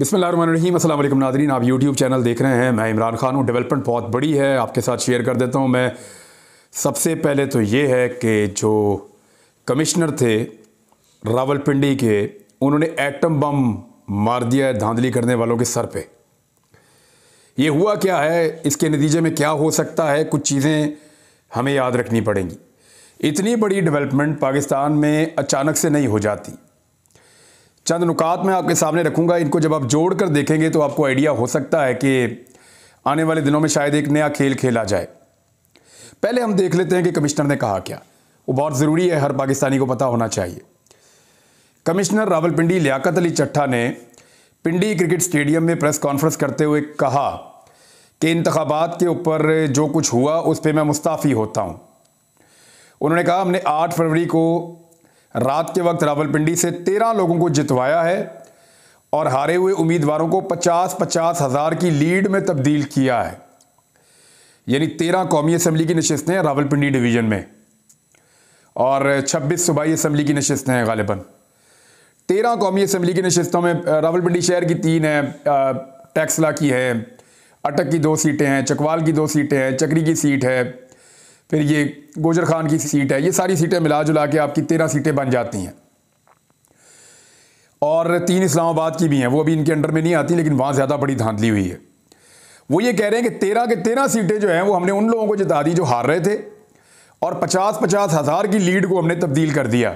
बिसमीम असल नादरीन आप यूट्यूब चैनल देख रहे हैं मैं इमरान खान हूँ डेवलपमेंट बहुत बड़ी है आपके साथ शेयर कर देता हूँ मैं सबसे पहले तो ये है कि जो कमिश्नर थे रावलपिंडी के उन्होंने एटम बम मार दिया है धांधली करने वालों के सर पे ये हुआ क्या है इसके नतीजे में क्या हो सकता है कुछ चीज़ें हमें याद रखनी पड़ेंगी इतनी बड़ी डेवलपमेंट पाकिस्तान में अचानक से नहीं हो जाती चंद नुकात मैं आपके सामने रखूंगा इनको जब आप जोड़ कर देखेंगे तो आपको आइडिया हो सकता है कि आने वाले दिनों में शायद एक नया खेल खेला जाए पहले हम देख लेते हैं कि कमिश्नर ने कहा क्या वो बहुत ज़रूरी है हर पाकिस्तानी को पता होना चाहिए कमिश्नर रावलपिंडी लियाकत अली चट्ठा ने पिंडी क्रिकेट स्टेडियम में प्रेस कॉन्फ्रेंस करते हुए कहा कि इंतबात के ऊपर जो कुछ हुआ उस पर मैं मुस्ताफ़ी होता हूँ उन्होंने कहा हमने 8 फरवरी को रात के वक्त रावलपिंडी से तेरह लोगों को जितवाया है और हारे हुए उम्मीदवारों को पचास पचास हज़ार की लीड में तब्दील किया है यानी तेरह कौमी असम्बली की नशस्तें हैं रावलपिंडी डिवीज़न में और छब्बीस सूबाई असम्बली की नशस्तें हैं गालिबा तेरह कौमी असम्बली की नशस्तों में रावलपिंडी शहर की तीन है टैक्सला की है अटक की दो सीटें हैं चकवाल की दो सीटें हैं चकरी की सीट है फिर ये गोजर खान की सीट है ये सारी सीटें मिला जुला के आपकी तेरह सीटें बन जाती हैं और तीन इस्लामाबाद की भी हैं वो अभी इनके अंडर में नहीं आती लेकिन वहाँ ज़्यादा बड़ी धांधली हुई है वो ये कह रहे हैं कि तेरह के तेरह सीटें जो हैं वो हमने उन लोगों को जिता दी जो हार रहे थे और पचास पचास हज़ार की लीड को हमने तब्दील कर दिया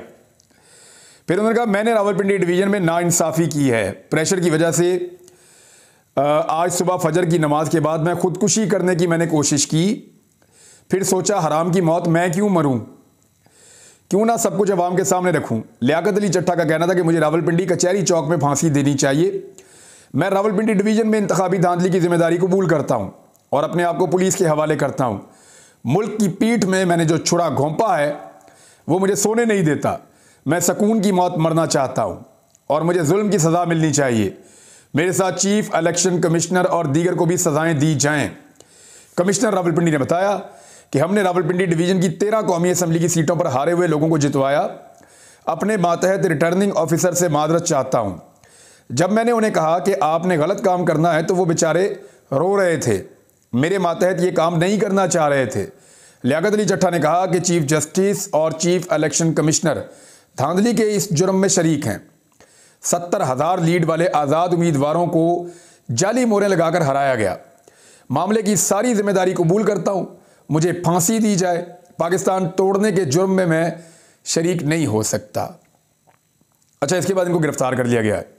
फिर उन्होंने कहा मैंने रावलपिंडी डिवीज़न में नाानसाफ़ी की है प्रेशर की वजह से आज सुबह फजर की नमाज के बाद मैं ख़ुदकुशी करने की मैंने कोशिश की फिर सोचा हराम की मौत मैं क्यों मरूं क्यों ना सब कुछ अवाम के सामने रखूं लियाकत अली चट्टा का कहना था कि मुझे रावलपिंडी कचहरी चौक में फांसी देनी चाहिए मैं रावलपिंडी डिवीजन में इंतबी धांधली की जिम्मेदारी कबूल करता हूं और अपने आप को पुलिस के हवाले करता हूं मुल्क की पीठ में मैंने जो छुड़ा घोंपा है वो मुझे सोने नहीं देता मैं सकून की मौत मरना चाहता हूँ और मुझे जुल्म की सज़ा मिलनी चाहिए मेरे साथ चीफ इलेक्शन कमिश्नर और दीगर को भी सज़ाएं दी जाएं कमिश्नर रावलपिंडी ने बताया कि हमने रावलपिंडी डिवीजन की तेरह कौमी असम्बली की सीटों पर हारे हुए लोगों को जितवाया अपने मातहत रिटर्निंग ऑफिसर से मादरत चाहता हूँ जब मैंने उन्हें कहा कि आपने गलत काम करना है तो वो बेचारे रो रहे थे मेरे मातहत ये काम नहीं करना चाह रहे थे लियागत अली चट्ठा ने कहा कि चीफ जस्टिस और चीफ इलेक्शन कमिश्नर धांधली के इस जुर्म में शरीक हैं सत्तर हज़ार लीड वाले आज़ाद उम्मीदवारों को जाली मोरें लगाकर हराया गया मामले की सारी जिम्मेदारी कबूल करता हूँ मुझे फांसी दी जाए पाकिस्तान तोड़ने के जुर्म में मैं शरीक नहीं हो सकता अच्छा इसके बाद इनको गिरफ्तार कर लिया गया है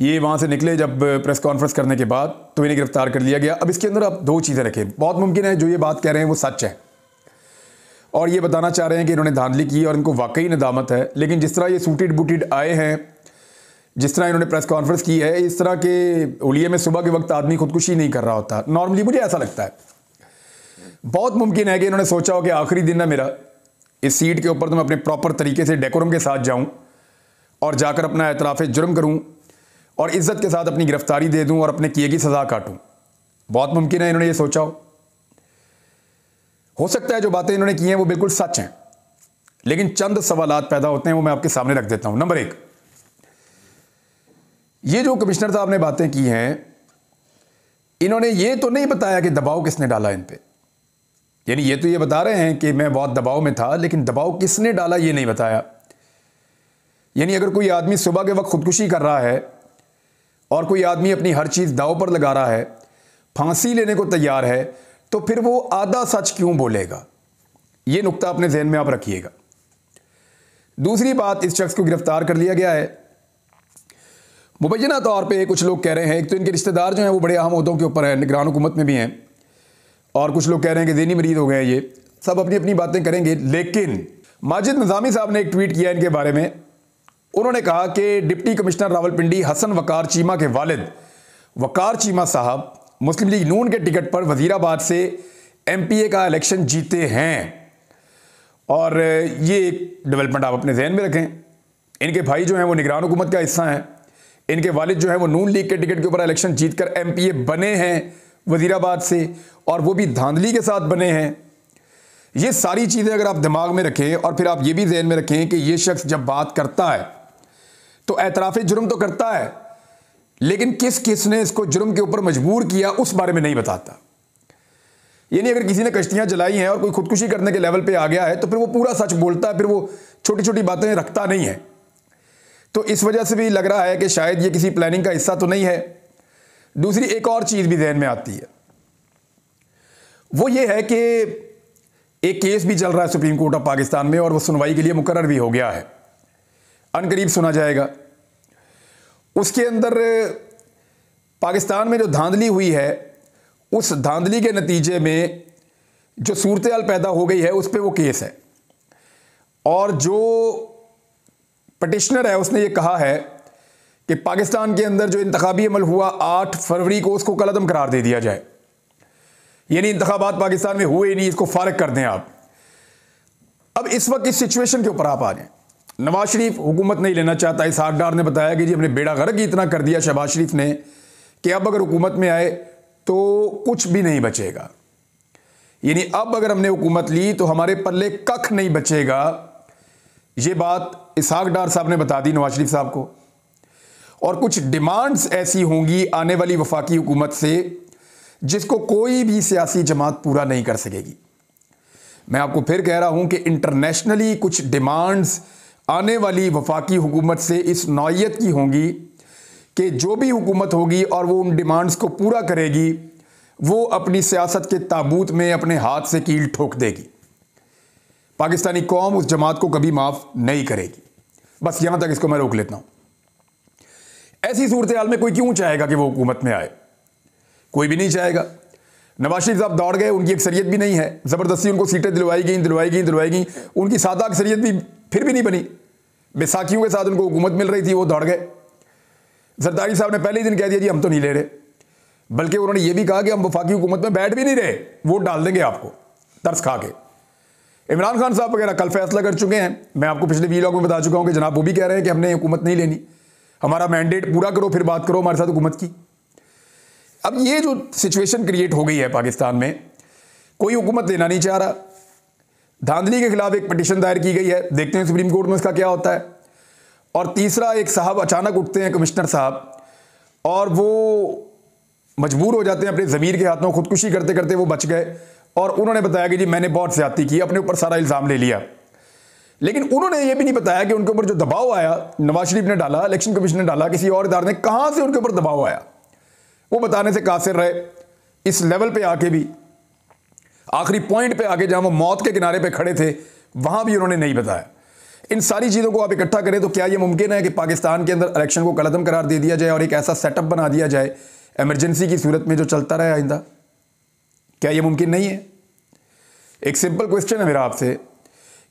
ये वहाँ से निकले जब प्रेस कॉन्फ्रेंस करने के बाद तो इन्हें गिरफ्तार कर लिया गया अब इसके अंदर आप दो चीज़ें रखें बहुत मुमकिन है जो ये बात कह रहे हैं वो सच है और ये बताना चाह रहे हैं कि इन्होंने धांधली की और इनको वाकई नदामत है लेकिन जिस तरह ये सूटेड बूटेड आए हैं जिस तरह इन्होंने प्रेस कॉन्फ्रेंस की है इस तरह के उलिए में सुबह के वक्त आदमी खुदकुशी नहीं कर रहा होता नॉर्मली मुझे ऐसा लगता है बहुत मुमकिन है कि इन्होंने सोचा हो कि आखिरी दिन ना मेरा इस सीट के ऊपर तो मैं अपने प्रॉपर तरीके से डेकोरम के साथ जाऊं और जाकर अपना एतराफ़ जुर्म करूं और इज़्ज़त के साथ अपनी गिरफ्तारी दे दूं और अपने किए की सज़ा काटूं बहुत मुमकिन है इन्होंने ये सोचा हो हो सकता है जो बातें इन्होंने की हैं वो बिल्कुल सच हैं लेकिन चंद सवाल पैदा होते हैं वो मैं आपके सामने रख देता हूं नंबर एक ये जो कमिश्नर साहब ने बातें की हैं इन्होंने ये तो नहीं बताया कि दबाव किसने डाला इन पर यानी ये तो ये बता रहे हैं कि मैं बहुत दबाव में था लेकिन दबाव किसने डाला ये नहीं बताया यानी अगर कोई आदमी सुबह के वक्त खुदकुशी कर रहा है और कोई आदमी अपनी हर चीज़ दाव पर लगा रहा है फांसी लेने को तैयार है तो फिर वो आधा सच क्यों बोलेगा ये नुक्ता अपने जहन में आप रखिएगा दूसरी बात इस शख्स को गिरफ्तार कर लिया गया है मुबैना तौर पे कुछ लोग कह रहे हैं एक तो इनके रिश्तेदार जो हैं वो बड़े अहम अहदों के ऊपर हैं निगरान हुकूमत में भी हैं और कुछ लोग कह रहे हैं कि जहनी मरीज हो गए ये सब अपनी अपनी बातें करेंगे लेकिन माजिद निज़ामी साहब ने एक ट्वीट किया इनके बारे में उन्होंने कहा कि डिप्टी कमिश्नर रावलपिंडी हसन वकार चीमा के वालिद वकार चीमा साहब मुस्लिम लीग नून के टिकट पर वजीराबाद से एमपीए का इलेक्शन जीते हैं और ये एक डेवलपमेंट आप अपने जहन में रखें इनके भाई जो हैं वो निगरान हुकूमत का हिस्सा हैं इनके वालिद जो हैं वो नून लीग के टिकट के ऊपर इलेक्शन जीतकर एमपीए बने हैं वजीराबाद से और वो भी धांधली के साथ बने हैं ये सारी चीज़ें अगर आप दिमाग में रखें और फिर आप ये भी जहन में रखें कि ये शख्स जब बात करता है तो एतराफ़ जुर्म तो करता है लेकिन किस किस ने इसको जुर्म के ऊपर मजबूर किया उस बारे में नहीं बताता यानी अगर किसी ने कश्तियाँ जलाई हैं और कोई खुदकुशी करने के लेवल पर आ गया है तो फिर वो पूरा सच बोलता है फिर वो छोटी छोटी बातें रखता नहीं है तो इस वजह से भी लग रहा है कि शायद ये किसी प्लानिंग का हिस्सा तो नहीं है दूसरी एक और चीज़ भी जहन में आती है वो ये है कि एक केस भी चल रहा है सुप्रीम कोर्ट ऑफ पाकिस्तान में और वो सुनवाई के लिए मुकर भी हो गया है अनकरीब सुना जाएगा उसके अंदर पाकिस्तान में जो धांधली हुई है उस धांधली के नतीजे में जो सूरत पैदा हो गई है उस पर वो केस है और जो पटिशनर है उसने ये कहा है कि पाकिस्तान के अंदर जो इंतबी अमल हुआ आठ फरवरी को उसको कलदम करार दे दिया जाए यानी इंतबात पाकिस्तान में हुए ही नहीं इसको फारग कर दें आप अब इस वक्त इस सिचुएशन के ऊपर आप आ जाए नवाज शरीफ हुकूमत नहीं लेना चाहता इस हारडार ने बताया कि जी हमने बेड़ा गर्क इतना कर दिया शहबाज शरीफ ने कि अब अगर हुकूमत में आए तो कुछ भी नहीं बचेगा यानी अब अगर हमने हुकूमत ली तो हमारे पल्ले कख नहीं बचेगा ये बात इसहाक डार साहब ने बता दी नवाज शरीफ साहब को और कुछ डिमांड्स ऐसी होंगी आने वाली वफाकी हुकूमत से जिसको कोई भी सियासी जमात पूरा नहीं कर सकेगी मैं आपको फिर कह रहा हूं कि इंटरनेशनली कुछ डिमांड्स आने वाली वफाकी हुकूमत से इस नौीयत की होंगी कि जो भी हुकूमत होगी और वो उन डिमांड्स को पूरा करेगी वो अपनी सियासत के ताबूत में अपने हाथ से कील ठोक देगी पाकिस्तानी कौम उस जमात को कभी माफ़ नहीं करेगी बस यहाँ तक इसको मैं रोक लेता हूँ ऐसी सूरत हाल में कोई क्यों चाहेगा कि वो हुकूमत में आए कोई भी नहीं चाहेगा नवाज शरीफ साहब दौड़ गए उनकी अक्सरियत भी नहीं है ज़बरदस्ती उनको सीटें दिलवाई गई दिलवाई गई दिलवाई गई उनकी सादा अक्सरियत भी फिर भी नहीं बनी बैसाखियों के साथ उनको हुकूमत मिल रही थी वो दौड़ गए जरदारी साहब ने पहले ही दिन कह दिया जी हम तो नहीं ले रहे बल्कि उन्होंने ये भी कहा कि हम वफाकी हुकूमत में बैठ भी नहीं रहे वोट डाल देंगे आपको तर्स खा के इमरान खान साहब वगैरह कल फैसला कर चुके हैं मैं आपको पिछले वीलॉग में बता चुका हूँ कि जनाब वो भी कह रहे हैं कि हमने हुकूमत नहीं लेनी हमारा मैंडेट पूरा करो फिर बात करो हमारे साथ हुकूमत की अब ये जो सिचुएशन क्रिएट हो गई है पाकिस्तान में कोई हुकूमत लेना नहीं चाह रहा धांधली के खिलाफ एक पटिशन दायर की गई है देखते हैं सुप्रीम कोर्ट में इसका क्या होता है और तीसरा एक साहब अचानक उठते हैं कमिश्नर साहब और वो मजबूर हो जाते हैं अपने ज़मीर के हाथों खुदकुशी करते करते वो बच गए और उन्होंने बताया कि जी मैंने बहुत ज्यादा की अपने ऊपर सारा इल्ज़ाम ले लिया लेकिन उन्होंने ये भी नहीं बताया कि उनके ऊपर जो दबाव आया नवाज शरीफ ने डाला इलेक्शन कमीशन ने डाला किसी और इधार ने कहाँ से उनके ऊपर दबाव आया वो बताने से कासिर रहे इस लेवल पे आके भी आखिरी पॉइंट पे आके जहां वो मौत के किनारे पे खड़े थे वहां भी उन्होंने नहीं बताया इन सारी चीज़ों को आप इकट्ठा करें तो क्या ये मुमकिन है कि पाकिस्तान के अंदर इलेक्शन को कलदम करार दे दिया जाए और एक ऐसा सेटअप बना दिया जाए एमरजेंसी की सूरत में जो चलता रहे आइंदा क्या ये मुमकिन नहीं है एक सिंपल क्वेश्चन है मेरा आपसे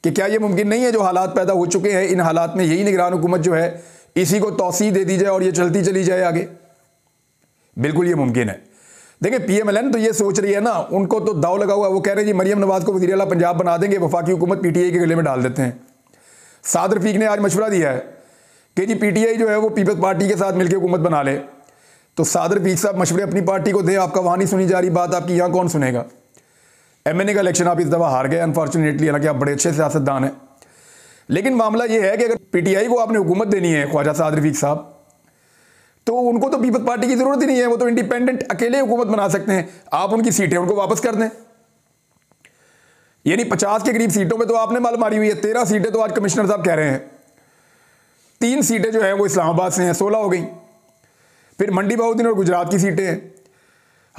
कि क्या ये मुमकिन नहीं है जो हालात पैदा हो चुके हैं इन हालात में यही निगरान हुकूमत जो है इसी को तोसी दे दी जाए और ये चलती चली जाए आगे बिल्कुल ये मुमकिन है देखिए पीएमएलएन तो ये सोच रही है ना उनको तो दाव लगा हुआ वो कह रहे हैं जी मरियम नवाज को वजी अला पंजाब बना देंगे वफाकी हुकूमत पीटीआई के गले में डाल देते हैं साद रफीक ने आज मशवरा दिया है कि जी पीटीआई जो है वो पीपल्स पार्टी के साथ मिलकर हुकूमत बना ले तो साद रफीक साहब मशवरे अपनी पार्टी को दें आपका वहाँ नहीं सुनी जा रही बात आपकी यहाँ कौन सुनेगा एम का इलेक्शन आप इस दफ़ा हार गए अनफॉर्चुनेटली हालांकि आप बड़े अच्छे सियासतदान हैं लेकिन मामला यह है कि अगर पीटीआई को आपने हुकूमत देनी है ख्वाजा साद रफीक साहब तो उनको तो पीपल्स पार्टी की ज़रूरत ही नहीं है वो तो इंडिपेंडेंट अकेले हुकूमत बना सकते हैं आप उनकी सीटें उनको वापस कर दें यानी पचास के करीब सीटों में तो आपने माल मारी हुई है तेरह सीटें तो आज कमिश्नर साहब कह रहे हैं तीन सीटें जो हैं वो इस्लामाबाद से हैं सोलह हो गई फिर मंडी बहुद्दीन और गुजरात की सीटें हैं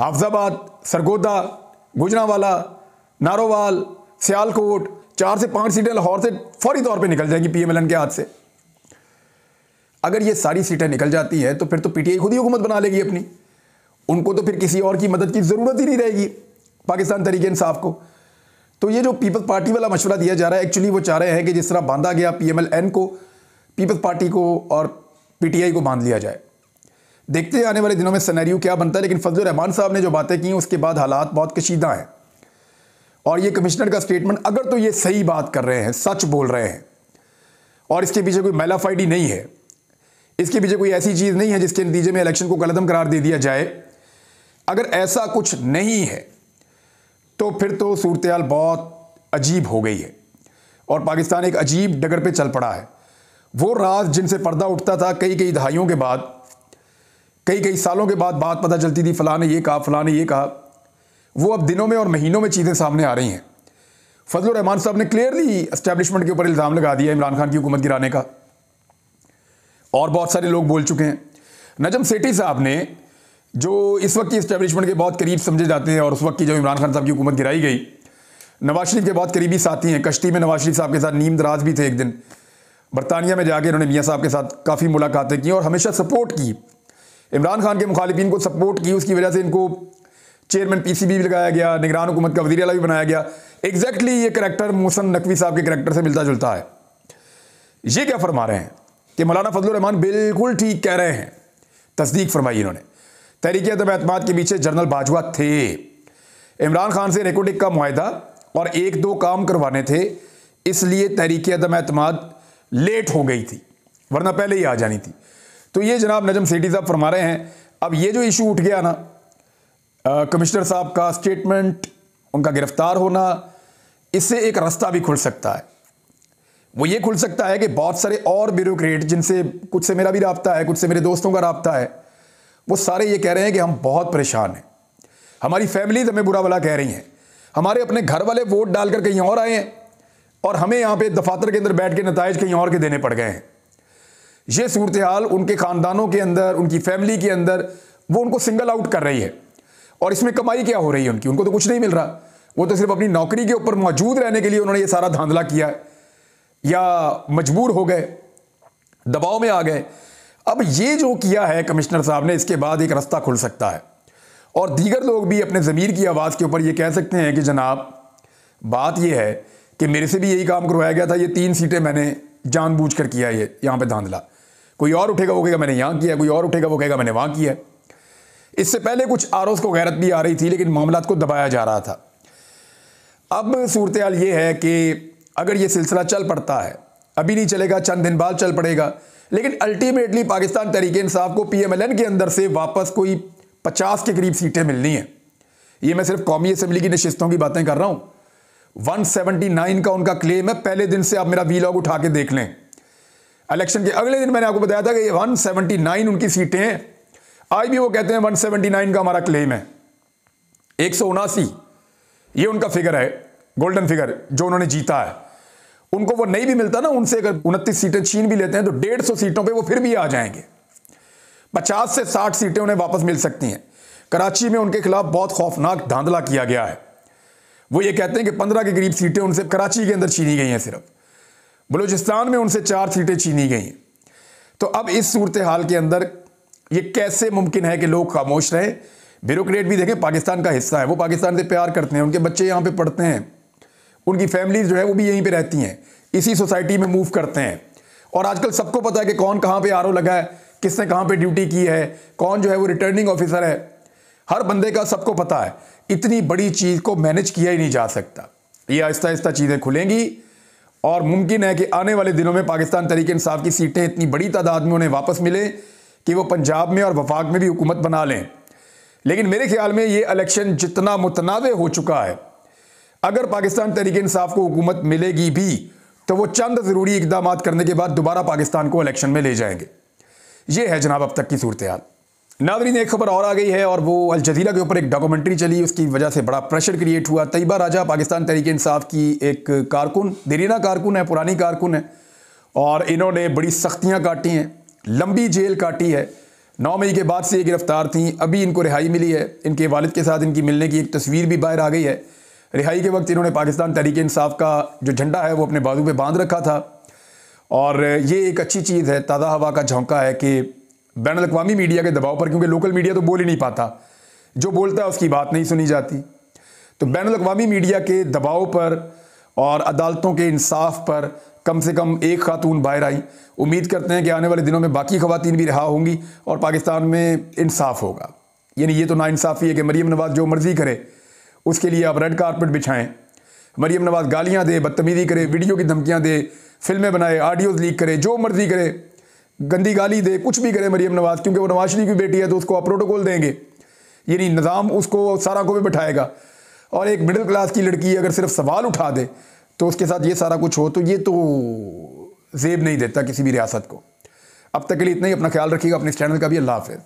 हाफजाबाद सरगोदा गुजरावाला नारोवाल सियालकोट चार से पांच सीटें लाहौर से फौरी तौर पे निकल जाएगी पीएमएलएन के हाथ से अगर ये सारी सीटें निकल जाती हैं तो फिर तो पीटीआई खुद ही हुकूमत बना लेगी अपनी उनको तो फिर किसी और की मदद की ज़रूरत ही नहीं रहेगी पाकिस्तान तरीके इंसाफ को तो ये जो पीपल्स पार्टी वाला मशवरा दिया जा रहा है एक्चुअली वो चाह रहे हैं कि जिस तरह बांधा गया पीएमएलएन को पीपल्स पार्टी को और पीटीआई को बांध लिया जाए देखते आने वाले दिनों में सनेरियो क्या बनता है लेकिन फजल रहमान साहब ने जो बातें की उसके बाद हालात बहुत कशीदा हैं और ये कमिश्नर का स्टेटमेंट अगर तो ये सही बात कर रहे हैं सच बोल रहे हैं और इसके पीछे कोई मेलाफाइडी नहीं है इसके पीछे कोई ऐसी चीज़ नहीं है जिसके नतीजे में इलेक्शन को गलतम करार दे दिया जाए अगर ऐसा कुछ नहीं है तो फिर तो सूरत बहुत अजीब हो गई है और पाकिस्तान एक अजीब डगर पे चल पड़ा है वो राज जिनसे पर्दा उठता था कई कई दहाइयों के बाद कई कई सालों के बाद बात पता चलती थी फलाने ये कहा फलाने ये कहा वो अब दिनों में और महीनों में चीज़ें सामने आ रही हैं फजल रहमान साहब ने क्लियरली इस्टेब्लिशमेंट के ऊपर इल्ज़ाम लगा दिया इमरान खान की हुकूमत गिराने का और बहुत सारे लोग बोल चुके हैं नजम सेठी साहब ने जो इस वक्त की इस्टेब्लिशमेंट के बहुत करीब समझे जाते हैं और उस वक्त की जब इमरान खान साहब की हुकूमत गिराई गई नवाज शरीफ के बहुत करीबी साथी हैं कश्ती में नवाज शरीफ साहब के साथ नीम दराज भी थे एक दिन बरतानिया में जाके उन्होंने मियाँ साहब के साथ काफ़ी मुलाकातें की और हमेशा सपोर्ट की इमरान खान के मुखालिफिन को सपोर्ट की उसकी वजह से इनको चेयरमैन पीसीबी भी लगाया गया निगरान हुकूमत का वजीर भी बनाया गया एग्जैक्टली exactly ये करैक्टर मोहसन नकवी साहब के करैक्टर से मिलता जुलता है ये क्या फरमा रहे हैं कि मौलाना रहमान बिल्कुल ठीक कह रहे हैं तस्दीक फरमाई इन्होंने तहरीक अदम अतमाद के पीछे जनरल बाजवा थे इमरान खान से रेकोडिक का माहिदा और एक दो काम करवाने थे इसलिए तहरीक अदम एतम लेट हो गई थी वरना पहले ही आ जानी थी तो ये जनाब नजम सेठी साहब फरमा रहे हैं अब ये जो इशू उठ गया ना कमिश्नर साहब का स्टेटमेंट उनका गिरफ्तार होना इससे एक रास्ता भी खुल सकता है वो ये खुल सकता है कि बहुत सारे और ब्यूरोक्रेट जिनसे कुछ से मेरा भी रबता है कुछ से मेरे दोस्तों का रबता है वो सारे ये कह रहे हैं कि हम बहुत परेशान हैं हमारी फैमिलीज हमें बुरा भला कह रही हैं हमारे अपने घर वाले वोट डालकर कहीं और आए हैं और हमें यहाँ पे दफातर के अंदर बैठ के नतज कहीं और के देने पड़ गए हैं ये सूरत हाल उनके ख़ानदानों के अंदर उनकी फैमिली के अंदर वो उनको सिंगल आउट कर रही है और इसमें कमाई क्या हो रही है उनकी उनको तो कुछ नहीं मिल रहा वो तो सिर्फ अपनी नौकरी के ऊपर मौजूद रहने के लिए उन्होंने ये सारा धांधला किया है या मजबूर हो गए दबाव में आ गए अब ये जो किया है कमिश्नर साहब ने इसके बाद एक रास्ता खुल सकता है और दीगर लोग भी अपने ज़मीर की आवाज़ के ऊपर ये कह सकते हैं कि जनाब बात यह है कि मेरे से भी यही काम करवाया गया था ये तीन सीटें मैंने जानबूझ कर किया ये यहाँ पर धांधला कोई और उठेगा वो कहेगा मैंने यहाँ किया कोई और उठेगा वो कहेगा मैंने वहाँ किया इससे पहले कुछ आर को गैरत भी आ रही थी लेकिन मामला को दबाया जा रहा था अब सूरत हाल ये है कि अगर ये सिलसिला चल पड़ता है अभी नहीं चलेगा चंद दिन बाद चल पड़ेगा लेकिन अल्टीमेटली पाकिस्तान तरीके इंसाफ को पी एम एल एन के अंदर से वापस कोई पचास के करीब सीटें मिलनी हैं ये मैं सिर्फ कौमी असम्बली की नशस्तों की बातें कर रहा हूँ 179 का उनका क्लेम है पहले दिन से आप मेरा वी लॉग उठा के देख लें इलेक्शन के अगले दिन मैंने आपको बताया था कि नाइन उनकी सीटें हैं आज भी वो कहते हैं 179 का हमारा क्लेम है एक सौ उनासी ये उनका फिगर है गोल्डन फिगर जो उन्होंने जीता है उनको वो नहीं भी मिलता ना उनसे अगर उनतीस सीटें छीन भी लेते हैं तो डेढ़ सौ सीटों पर वो फिर भी आ जाएंगे पचास से साठ सीटें उन्हें वापस मिल सकती हैं कराची में उनके खिलाफ बहुत खौफनाक धांधला किया गया है वो ये कहते हैं कि पंद्रह के करीब सीटें उनसे कराची के अंदर छीनी गई हैं सिर्फ बलूचिस्तान में उनसे चार सीटें छीनी गई हैं तो अब इस सूरत हाल के अंदर ये कैसे मुमकिन है कि लोग खामोश रहें ब्यूरोक्रेट भी देखें पाकिस्तान का हिस्सा है वो पाकिस्तान से प्यार करते हैं उनके बच्चे यहाँ पे पढ़ते हैं उनकी फैमिलीज जो है वो भी यहीं पे रहती हैं इसी सोसाइटी में मूव करते हैं और आजकल सबको पता है कि कौन कहाँ पे आर लगा है किसने कहाँ पे ड्यूटी की है कौन जो है वो रिटर्निंग ऑफिसर है हर बंदे का सबको पता है इतनी बड़ी चीज़ को मैनेज किया ही नहीं जा सकता ये आहिस्ता आहिस्ता चीज़ें खुलेंगी और मुमकिन है कि आने वाले दिनों में पाकिस्तान तरीके इंसाफ की सीटें इतनी बड़ी तादाद में उन्हें वापस मिलें कि वो पंजाब में और वफाक में भी हुकूमत बना लें लेकिन मेरे ख्याल में ये इलेक्शन जितना मुतनाव हो चुका है अगर पाकिस्तान तरीके इंसाफ को हुकूमत मिलेगी भी तो वो चंद ज़रूरी इकदाम करने के बाद दोबारा पाकिस्तान को इलेक्शन में ले जाएंगे ये है जनाब अब तक की सूरत हाल नादरीन एक खबर और आ गई है और वो अल जजीरा के ऊपर एक डॉक्यूमेंट्री चली उसकी वजह से बड़ा प्रेशर क्रिएट हुआ तयबा राजा पाकिस्तान तरीके इंसाफ की एक कारकुन दरीना कारकुन है पुरानी कारकुन है और इन्होंने बड़ी सख्तियाँ काटी हैं लंबी जेल काटी है नौ मई के बाद से ये गिरफ्तार थी अभी इनको रिहाई मिली है इनके वालिद के साथ इनकी मिलने की एक तस्वीर भी बाहर आ गई है रिहाई के वक्त इन्होंने पाकिस्तान तहरीक इंसाफ का जो झंडा है वो अपने बाजू पे बांध रखा था और ये एक अच्छी चीज़ है ताज़ा हवा का झोंका है कि बैन अवी मीडिया के दबाव पर क्योंकि लोकल मीडिया तो बोल ही नहीं पाता जो बोलता है उसकी बात नहीं सुनी जाती तो बैन अवी मीडिया के दबाव पर और अदालतों के इंसाफ पर कम से कम एक खातून बाहर आई उम्मीद करते हैं कि आने वाले दिनों में बाकी खातन भी रहा होंगी और पाकिस्तान में इंसाफ होगा यानी ये तो नाानसाफ़ी है कि मरीम नवाज़ जो मर्ज़ी करे उसके लिए आप रेड कारपेट बिछाएं मरीम नवाज़ गालियाँ दे बदतमीज़ी करे वीडियो की धमकियाँ दे फिल्में बनाए ऑडियोज़ लीक करे जो मर्ज़ी करे गंदी गाली दे कुछ भी करे मरीम नवाज़ क्योंकि वो नवाज शरीफ की बेटी है तो उसको आप प्रोटोकॉल देंगे यानी निज़ाम उसको सारा को भी बैठाएगा और एक मिडिल क्लास की लड़की अगर सिर्फ सवाल उठा दे तो उसके साथ ये सारा कुछ हो तो ये तो जेब नहीं देता किसी भी रियासत को अब तक के लिए इतना ही अपना ख्याल रखिएगा अपने चैनल का भी अल्लाह हाफिज़